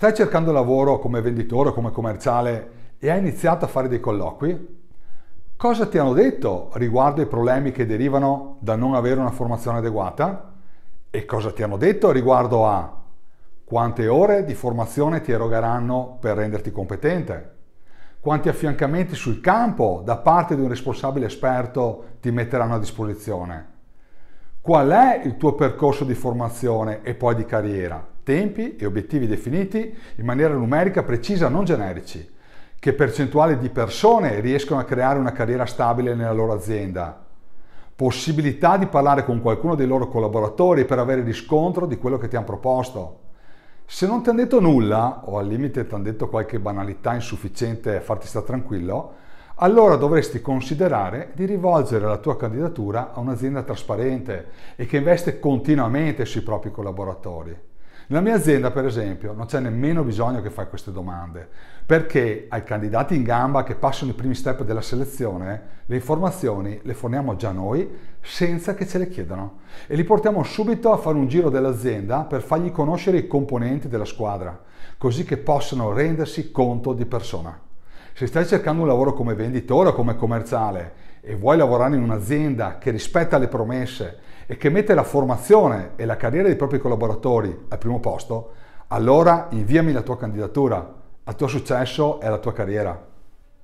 stai cercando lavoro come venditore o come commerciale e hai iniziato a fare dei colloqui? Cosa ti hanno detto riguardo ai problemi che derivano da non avere una formazione adeguata? E cosa ti hanno detto riguardo a quante ore di formazione ti erogheranno per renderti competente? Quanti affiancamenti sul campo da parte di un responsabile esperto ti metteranno a disposizione? Qual è il tuo percorso di formazione e poi di carriera? tempi e obiettivi definiti in maniera numerica precisa, non generici, che percentuale di persone riescono a creare una carriera stabile nella loro azienda, possibilità di parlare con qualcuno dei loro collaboratori per avere riscontro di quello che ti hanno proposto. Se non ti hanno detto nulla, o al limite ti hanno detto qualche banalità insufficiente a farti stare tranquillo, allora dovresti considerare di rivolgere la tua candidatura a un'azienda trasparente e che investe continuamente sui propri collaboratori. Nella mia azienda, per esempio, non c'è nemmeno bisogno che fai queste domande, perché ai candidati in gamba che passano i primi step della selezione, le informazioni le forniamo già noi senza che ce le chiedano e li portiamo subito a fare un giro dell'azienda per fargli conoscere i componenti della squadra, così che possano rendersi conto di persona. Se stai cercando un lavoro come venditore o come commerciale e vuoi lavorare in un'azienda che rispetta le promesse e che mette la formazione e la carriera dei propri collaboratori al primo posto, allora inviami la tua candidatura al tuo successo e alla tua carriera.